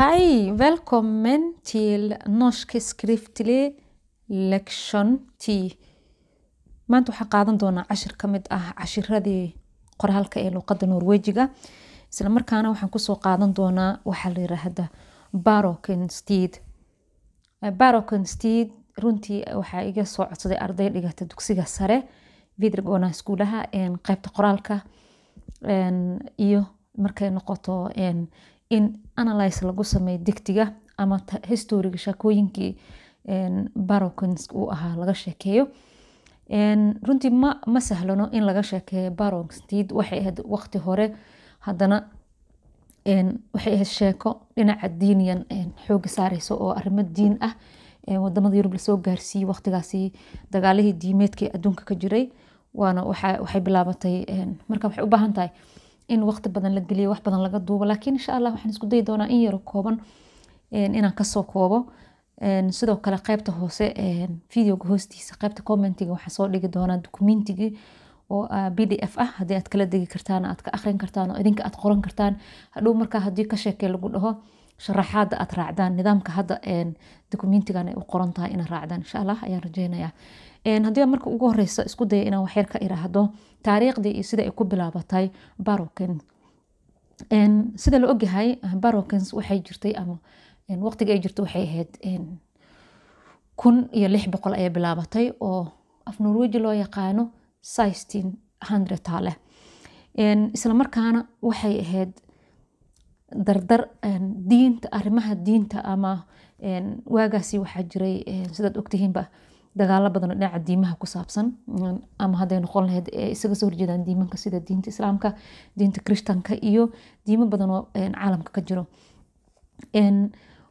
Hi, välkommen till norsk skriftlig lektion 10. Maanta waxaan qaadan doonaa cashir ka mid ah cashiradii qoraalka ee luuqadda norwejiga. Isla markaana waxaan kusoo qaadan doonaa waxaa la yiraahda Barokensted. Eh, Barokensted runtii waxaa iga soo codsaday arday dhigata dugsiga sare Videregående skuulaha qaybta qoraalka iyo markay noqoto in analyse lagu sameeyo degtiga ama historiga shaakooyinkii baronkins uu ahaa laga sheekeeyo runtii ma sahlano in laga sheekeeyo baronstid waxay ahayd waqti hore hadana waxay ahayd sheeko dhinaca diiniyan xooga saareyso oo arrimo diin ah wadamada yurub lasoo gaarsiiyey waqtigaasi dagaalihii diimeedka adduunka ka jiray waana waxay bilaabatay marka waxay u baahan tahay in waqti badan la geliyo wax badan laga duubo laakiin insha allah waxaan isku dayi doonaa in yaro kooban inaan kasoo koobo sidoo kale qaybta hoose videoga hoostiisa qaybta commentiga waxaa soo dhigi doonaa dukumentigii oo b ah, d f ah haddii aad kala degi kartaan aad ka akrin kartaan oo idinka aad qoran kartaan hadhow markaa haddii ka sheekee lagu dhaho sharaxaada aad raacdaan nidaamka hadda dukumentigan ay u qoran tahay inaad raacdaan insha allah ayaan rajeynayaa haddii marka ugu horeysa isku daya inaan waxyar ka iraahdo taariikhdii iyo sida ay ku bilaabatay barokens sida la ogyahay barokens waxay jirtay ama waqtiga ay jirtay waxay ahayd kun iyo lix boqol ayay bilaabatay oo af norweji loo yaqaano sixteen hundredta leh isla waxay ahayd dardar diinta arrimaha diinta ama waagaasi waxaa jiray sidaad ogtihiinba dagaalo badan dhinaca diimaha ku saabsan mm, ama hadday noqon lahayd eh, isaga soo horjeedaan diimanka sida diinta islaamka diinta krishtanka iyo diimo badan oo eh, caalamka ka jiro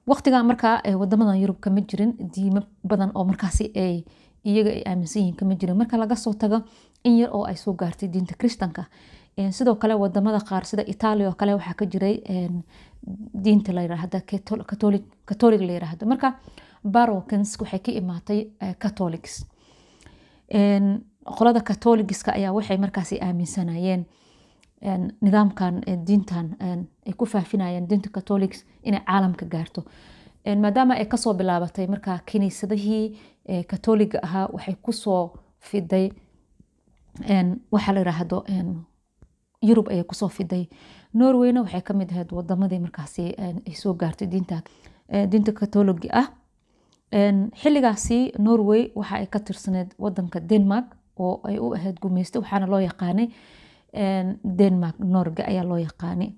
waqtigaa markaa eh, wadamadan yurub kama jirin diimo badan oo markaasi ay iyaga ay aaminsan yihiin kama jirin marka laga soo tago in yar oo ay soo gaartay diinta krishtanka sidoo kale wadamada qaar sida itaaliya oo kale waxaa ka jiray diinta la yirahda katoolig la yiraahdo marka barokans waxay ka imaatay eh, catolics qolada catoligiska ayaa waxay markaas aaminsanayeen nidaamkan eh, diintan ay ku faafinayeen diinta catolics inay caalamka gaarto maadaama ay kasoo bilaabatay markaa kiniisadihii katoliga eh, ahaa waxay kusoo fiday waxaa la yiraahdo yurub ayay kusoo fiday norweyna waxay kamid ahayd wadamadii markaas ay soo gaartay diinta katoliga ah xiligaasi norway waxa ay ka tirsaneyd wadanka denmark oo ay u ahayd gumeyste waxaana loo yaqaanay denmark norge ayaa loo yaqaanay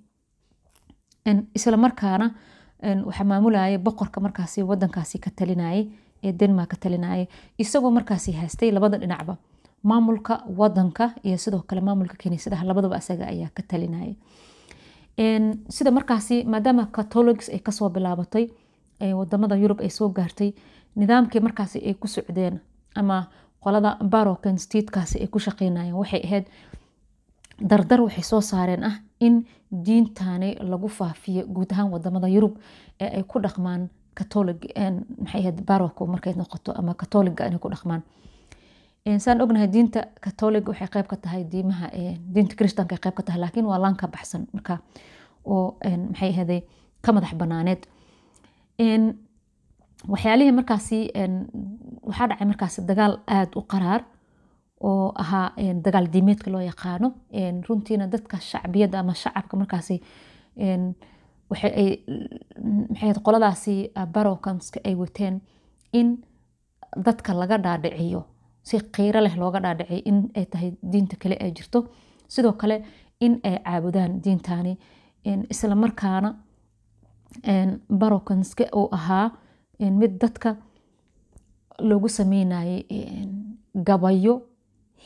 isla markaana waxaa maamulayay boqorka markaasi wadankaasi ka talinayay ee denmark ka talinayay isagoo markaasi haystay labada dhinacba maamulka wadanka iyo sidoo kale maamulka kaniisadaha labadaba asaga ayaa ka talinayay sida markaasi maadaama catolics ay kasoo bilaabatay wadamada yurub ay soo gaartay nidaamkii markaas ay ku socdeen ama qolada barokan stedkaasi ay ku shaqeynayeen waxay ahayd dardar waxay soo saareen ah in diintani lagu faafiyo guud ahaan wadamada yurub ee ay ku dhaqmaan baroko markay noqoto ama katoliga inay ku dhaqmaan saan ognahay diinta katoliga waxay qeyb ka tahay diimaha diinta kristanka ay qeyb ka tahay laakiin waa laan baxsan marka oo maxay ahday ka madax banaaneed waxyaalihii markaasi waxaa dhacay markaas dagaal aada u qaraar oo ahaa dagaal diimeedka loo yaqaano runtiina dadka shacbiyada ama shacabka markaasi qoladaasi ah, barowkanska ay wateen in dadka laga dhaadhiciyo si qiiro leh looga dhaadhiciyo in ay tahay diinta kale ay jirto sidoo kale in ay caabudaan diintani islamarkaana barokanska oo ahaa mid dadka loogu sameynayay gabayo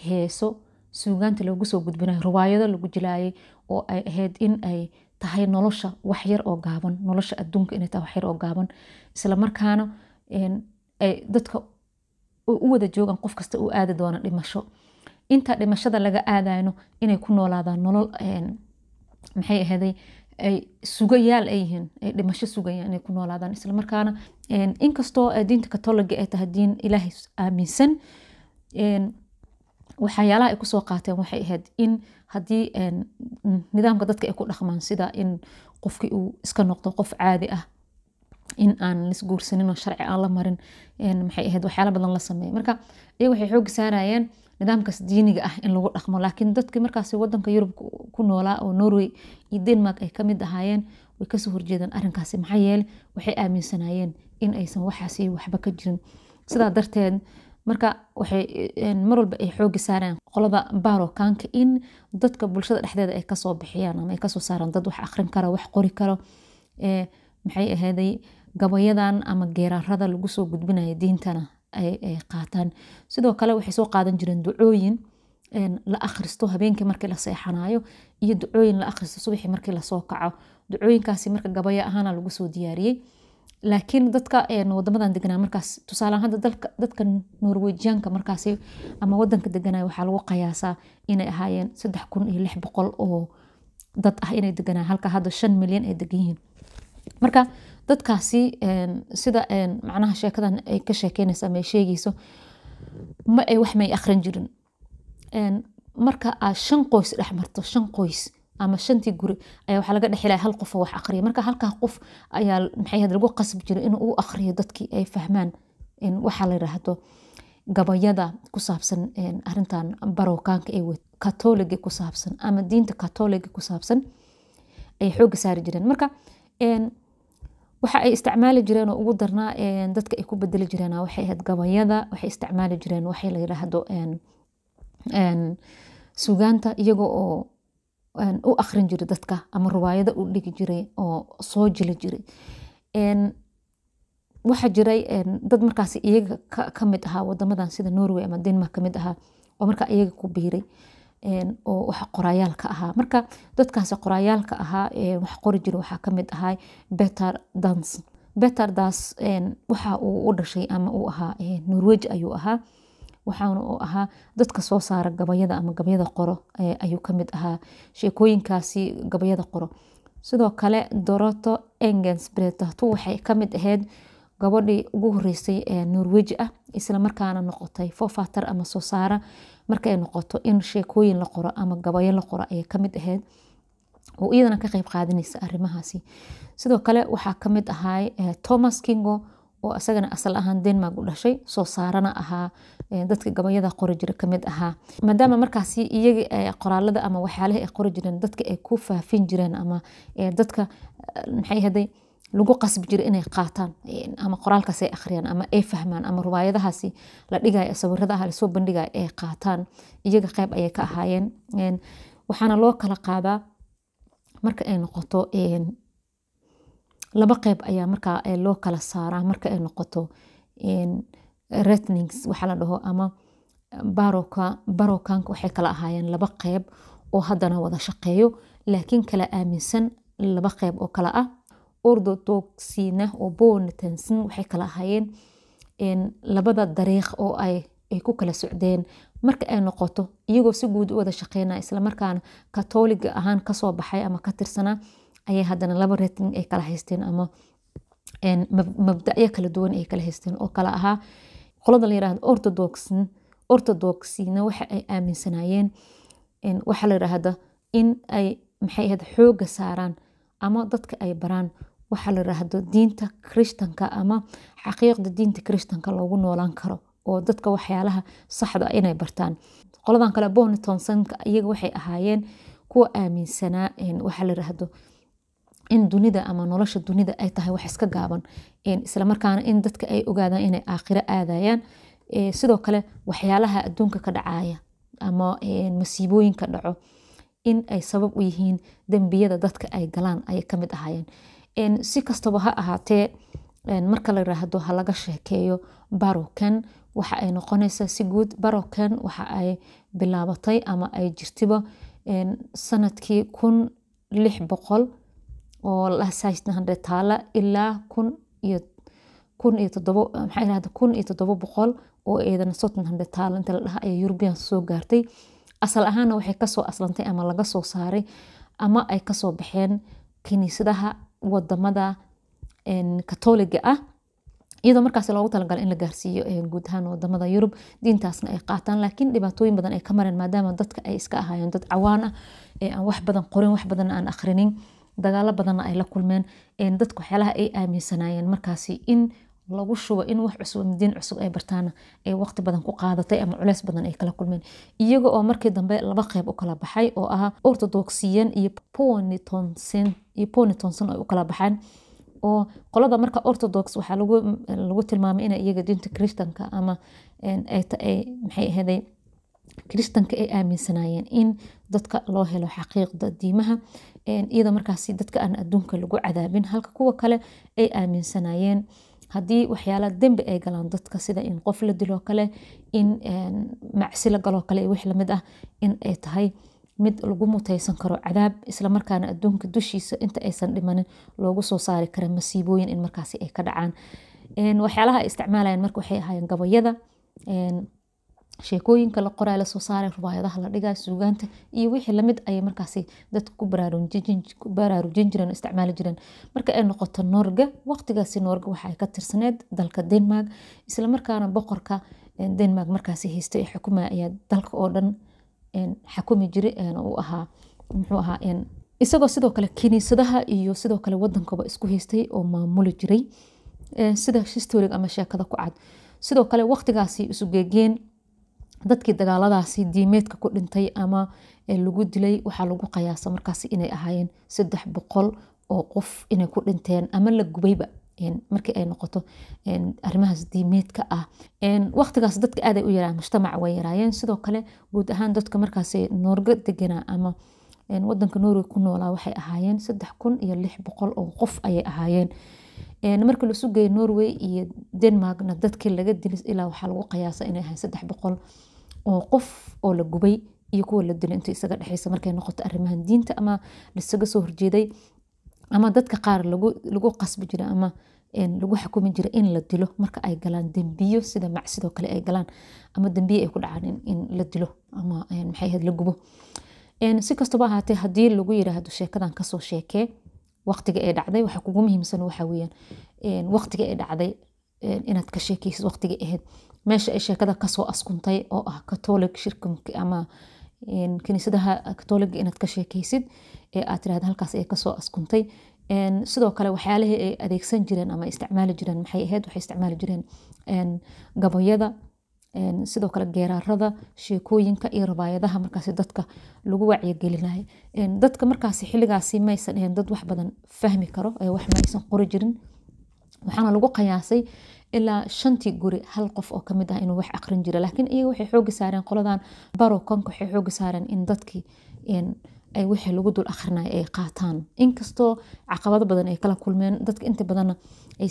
heeso suugaanta loogu soo gudbinayo riwaayado lagu jilaayay oo ay ahayd in ay tahay nolosha waxyar oo gaaban nolosha adduunka inay tahay waxyar oo gaaban isla ay dadka u wada joogaan qof kasta uu aadi doona dhimasho intaa dhimashada laga aadayno inay ku noolaadaan nolol maxay ahaday ay sugayaal ay yihiin ay dhimasho sugayaan inay ku noolaadaan islamarkaana inkastoo eh, diinta katoliga ay tahay diin ilaahay aaminsan waxyaalaha ay kusoo qaateen waxay ahayd in haddii nidaamka dadka ay ku dhaqmaan sida in qofkii uu iska noqdo qof caadi ah in aan lisguursaninoo sharci aan la marin maxay ahayd waxyaala badan la sameeya marka iyaga waxay xoogga saarayeen nidaamkaas diiniga ah in lagu dhaqmo laakiin dadkii markaas wadanka yurubka ku noolaa oo norway iyo denmark ay kamid ahaayeen way kasoo horjeedeen arinkaasi maxaa yeele waxay aaminsanayeen in aysan waxaas waxba ka jirin sidaa darteed marka mar walba ay xoogi saareen qolada barokanka in dadka bulshada dhexdeeda ay kasoo bixiyaan ama ay kasoo saaraan dad wax akrin karo wax qori karo maxay ahaaday gabayadan ama geeraarada lagu soo gudbinaya diintana ay qaataan sidoo kale waxay soo qaadan jireen ducooyin la akhristo habeenkii markii la seexanayo iyo ducooyin la akhristo subaxii markii lasoo kaco ducooyinkaasi marka gabaya ahaana lagu soo diyaariyey laakiin dadka wadamadan deganaa markaas tusaalean hadda dadka norwejiyaanka markaas ama wadanka deganaa waxaa lagu qiyaasaa inay ahaayeen saddex kun iyo lix boqol oo dad ah inay deganaan halka hadda shan milyan ay degan yihiin marka dadkaasi sida macnaha sheekadan ay ka sheekeynaysa ama ay ma ay wax may akhrin jirin marka aad shan qoys dhex marto shan qoys ama shantii guri ayaa waxaa laga dhexilaya hal qofoo wax aqriya marka halkaa qof ayaa maxay lagu qasbi jiray inuu u aqriyo dadkii ay fahmaan waxaa la yidhaahdo gabayada ku saabsan arintan barowkaanka ay wet katoliga ku saabsan ama diinta katoliga ku saabsan ay xooga saari jireen marka waxa ay isticmaali jireen oo ugu darnaa dadka ay ku bedeli jireen waxay ahayd gabayada waxay isticmaali jireen waxay la yidhaahdo sugaanta iyaga oo u akrin jira dadka ama ruwaayada u dhigi jiray oo soo jili jiray waxaa jiray dad markaas iyaga kamid ahaa wadamadan sida norway ama denmark kamid ahaa oo marka iyaga ku biiray oo wax qorayaalka ahaa marka dadkaas qorayaalka ahaa wax qori jira waxaa kamid ahaa beter dans beterdas waxa uu u dhashay ama uu ahaa norweji ayuu ahaa waxaana u ahaa dadka soo saara gabayada ama gabayada qoro ayuu kamid ahaa sheekooyinkaasi gabayada qoro sidoo kale doroto engensbretatu waxay kamid ahayd gabadhii ugu horeysay ee norweji ah isla markaana noqotay fofatar ama soo saara markay noqoto in sheekooyin la qoro ama gabayo la qoro ayay kamid ahayd oo iyadana ka qeyb qaadanaysa arimahaasi sidoo kale waxaa kamid ahaa eh, thomas kingo oo asagana asal ahaan denmark u dhashay soo saarana ahaa dadka gabayada qori jira kamid ahaa maadaama markaas iyagi qoraalada ama waxyaalaha ay qori jireen dadka ay ku faafin jireen ama dadka maxay haday lagu qasbi jira inay qaataan ama qoraalkaas ay akhriyaan ama ay fahmaan ama ruwaayadahaasi la dhigaya sawiradaha lasoo bandhigaya ay qaataan iyaga qeyb ayay ka ahaayeen waxaana loo kala qaadaa marka ay noqoto laba qeyb ayaa marka eh, loo kala saaraa marka ay noqoto ratnings waxaa la dhaho ama barokanka waxay kala ahaayeen laba qeyb oo haddana wada shaqeeyo laakiin kala aaminsan laba qeyb oo kale ah orthodoxina oo bonetansin waxay kala ahaayeen labada dariiq oo ay ku kala socdeen marka ay noqoto iyagoo si guud u wada shaqeynaya islamarkaana katooliga ahaan kasoo baxay ama ka tirsanaa ayay hadana laba rating ay kala haysteen ama mabdacyo kala duwan ay kala haysteen oo kala ahaa qolada layirahdo orthodoxn orthodoxina waxa ay aaminsanaayeen waxaa la yirahda in ay maxay ahayd xooga saaraan ama dadka ay baraan waxaa la yiraahdo diinta kristanka ama xaqiiqda diinta kristanka loogu noolaan karo oo dadka waxyaalaha saxda ah inay bartaan qoladan kale boni iyaga waxay ahaayeen kuwa aaminsanaa waxaa la yiraahdo in dunida ama nolosha dunida ay tahay wax iska gaaban islamarkaana in dadka ay ogaadaan inay aakhiro aadayaan sidoo kale waxyaalaha adduunka ka dhacaya ama masiibooyinka dhaco in ay sabab u yihiin dembiyada dadka ay galaan ayay kamid ahaayeen si kastaba ha ahaatee marka la yiraahdo ha sheekeeyo barokan waxa ay noqonaysaa si guud barokan waxa ay bilaabatay ama ay jirtiba sanadkii kun lix boqol oo taala ilaa kun iyo todobo oo gaartay asal ahaana waxay kasoo aslantay ama laga saaray ama ay kasoo baxeen kiniisadaha wadamada katoliga ah iyadoo markaas loogu talagala in la gaarsiiyo guud ahaan wadamada yurub diintaasna ay qaataan laakiin dhibaatooyin badan ay ka mareen maadaama dadka ay iska ahaayeen dad cawaan ah ee aan wax badan qorin wax badan aan akhrinin dagaalo badanna ay la kulmeen dadku waxyaalaha ay aaminsanaayeen markaasi in lagu shubo in wax cusub diin cusub ay bartaana ay waqti badan ku qaadatay ama culeys badan ay kala kulmeen iyaga oo markii dambe laba qeyb u kala baxay oo ahaa orthodoxiyan iyo ponitonsen iyo ponitonsen ay u kala baxaan oo qolada marka orthodox waxaa lagu tilmaamay inay iyaga diinta christanka ama ay maxay ahaday kiristanka ay aaminsanaayeen in dadka loo helo xaqiiqda diimaha iyadoo markaas dadka aan adduunka lagu cadaabin halka kuwa kale ay aaminsanaayeen haddii waxyaala dembi ay galaan dadka sida in qof la diloo kale in macsi la galoo kale wix lamid ah in ay tahay mid lagu mutaysan karo cadaab islamarkaana adduunka dushiisa inta aysan dhimanin loogu soo saari kara masiibooyin in markaas ay ka dhacaan waxyaalaha isticmaalayeen marka waxay ahaayeen gabayada sheekooyinka la qoray lasoo saaray rubaayadaha la dhigay suugaanta iyo wixii lamid ayay markaasi dadka ku baraarujin jireen oo isticmaali jireen marka ay noqoto noorge waqtigaasi noorge waxa ka tirsaneyd dalka denmark isla boqorka eh, denmark markaasi haystay ee xukumaya ayaa dalka oo dhan xakumi jiray uu ahaa muxuu ahaa isagoo sidoo kale kiniisadaha iyo sidoo kale wadankaba isku haystay oo maamuli jiray eh, sida historig ama sheekada ku cad sidoo kale waqtigaasi isu dadkii dagaaladaasi diimeedka ku dhintay ama lagu dilay waxaa lagu qayaasa markaas inay ahaayeen saddex boqol oo qof inay ku dhinteen ama la gubayba markii ay noqoto arimahaas diimeedka ah waqtigaas dadka aaday u yaraan mujtamaca way yaraayeen sidoo kale guud ahaan dadka markaas noorga deganaa ama wadanka norway ku noolaa waxay ahaayeen saddex kun iyo lix boqol oo qof ayay ahaayeen markii lasu geeyay norway iyo denmarkna dadkii laga dilis ilaa waxaa lagu qayaasa inay ahayn saddex boqol oo qof oo la gubay iyo kuwa la dilo inta isaga dhexeysa markay noqoto arimahan diinta ama laisaga soo horjeeday ama dadka qaar lagu qasbi jira ama lagu xakumi jira in la dilo marka ay galaan dembiyo sida macsidoo kale ay galaan ama dembiyo ay ku dhacaan in la dilo ama maxaahd la gubo si kastaba ahaatee haddii lagu yiraahdo sheekadan kasoo sheekee waqtiga ee dhacday waxa kugu muhiimsan waxaa weyaan waqtiga ee dhacday inaad ka sheekaysid waqtigii ahayd meesha ay sheekada kasoo askuntay oo ah katoolig shirka ama kiniisadaha katooliga inaad ka sheekaysid ee aad tirahda halkaas ay kasoo askuntay sidoo kale waxyaalihii ay adeegsan jireen ama isticmaali jireen maxay ahayd waxay isticmaali jireen gabayada sidoo kale geeraarada sheekooyinka iyo rabaayadaha markaas dadka lagu wacyigelinay dadka markaas xiligaasi maysan ahayn dad wax badan fahmi karo wax maysan qori jirin waxaana lagu qayaasay ilaa shantii guri hal qof oo kamid ah inuu wax aqrin jira laakiin iyaga waxay xoogi saareen qoladan baro konka waxay xoogi saareen in dadkii ay wixii lagu dul akhrinayo ay qaataan inkastoo caqabado badan ay kala kulmeen dadka inta badanna ay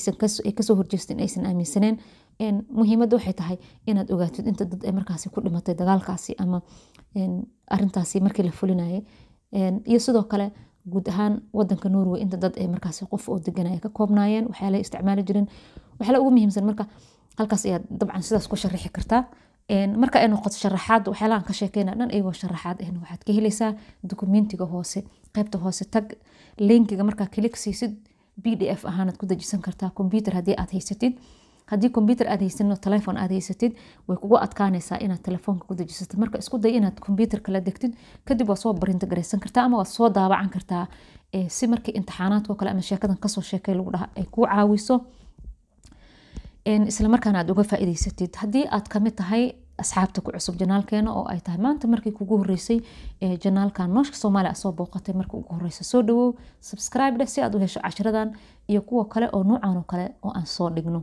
kasoo horjeesteen aysan aaminsaneen muhiimadda waxay tahay inaad ogaatid inta dad ay markaasi ku dhimatay dagaalkaasi ama arintaasi markii la fulinayay iyo sidoo kale guud ahaan wadanka norway inta dad ee markaas qof oo deganaya ka koobnaayeen waxyaala isticmaali jirin waxyaala ugu muhiimsan marka halkaas ayaa dabcan sidaas ku sharaxi kartaa marka ay noqoto sharaxaad waxyaalahan ka sheekeyna dhan iyagoo sharaxaad ahna eh, waxaad ka helaysaa dukumentiga hoose qaybta hoose tag linkiga markaa kiliksiisid b d f ahaanaad ku dejisan kartaa kombyuter haddii aad haysatid hadii kombyuter aad haysanoo telefon aad haysatid way kugu adkaanaysaa inaad telefoonka ku dejisatid marka isku day inaad kombyuterka la degtid kadib waa soo barinta garaysan kartaa ama waad soo daabacan kartaa eh, si markii imtixaanaadko kale ama sheekadan kasoo sheekay lagu dhaha ay kuu caawiso islamarkaana aad uga faa'iidaysatid haddii aad kamid tahay asxaabta ku cusub janaalkeena oo ay tahay maanta markii kugu horeysay eh, janaalka nooshka soomaaliya soo booqatay markii ugu horeysa soo dhawow subscribe dheh si aad u hesho cashiradan iyo kuwa kale oo noocan oo kale oo aan soo dhigno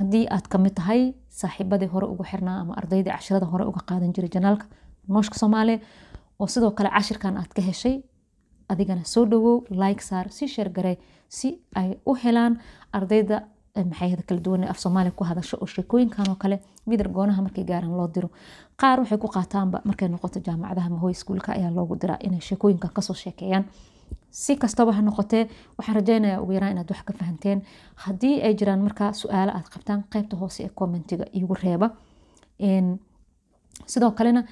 haddii aad kamid tahay saaxiibadii hore ugu xirnaa ama ardaydii cashirada hore uga qaadan jiray janaalka nooshka soomaaliya oo sidoo kale cashirkan aad ka heshay adigana soo dhawow like saar si sheergaree si ay u helaan ardayda eh, maxayhada kala duwan ee af soomaaliya ku hadasho oo sheekooyinkan oo kale midar goonaha markay gaaraan loo diro qaar waxay ku qaataanba markay noqoto jaamacadaha mahoy iskuulka ayaa loogu diraa inay sheekooyinkan kasoo sheekeeyaan si kastaba ha noqotee waxaan rajeynayaa ugu yaraa inaad wax ka fahanteen haddii ay jiraan markaa su-aalo aad qabtaan qeybta hoose ee commentiga igu reeba sidoo kalena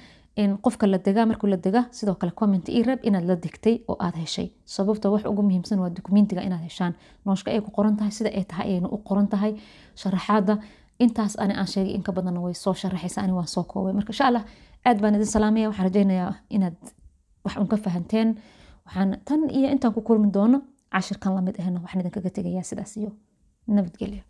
qofka la degaa markuu la dega sidoo kale comment ii reeb inaad la degtay oo aad heshay sababta wax ugu muhiimsan waa dokumentiga inaad heshaan nooshka ay ku qoran tahay sida ay tahay ayayna u qoran tahay sharaxaada intaas ani aan sheegay in ka badanna way soo sharaxaysa ani waan soo koobay marka insha allah aad baan idin salaamaya waxaan rajeynayaa inaad wax un fahanteen waxaan tan iyo intaan ku kulmi doono cashirkan lamid ahna waxaan idinkaga tegayaa sidaas iyo nabadgelyo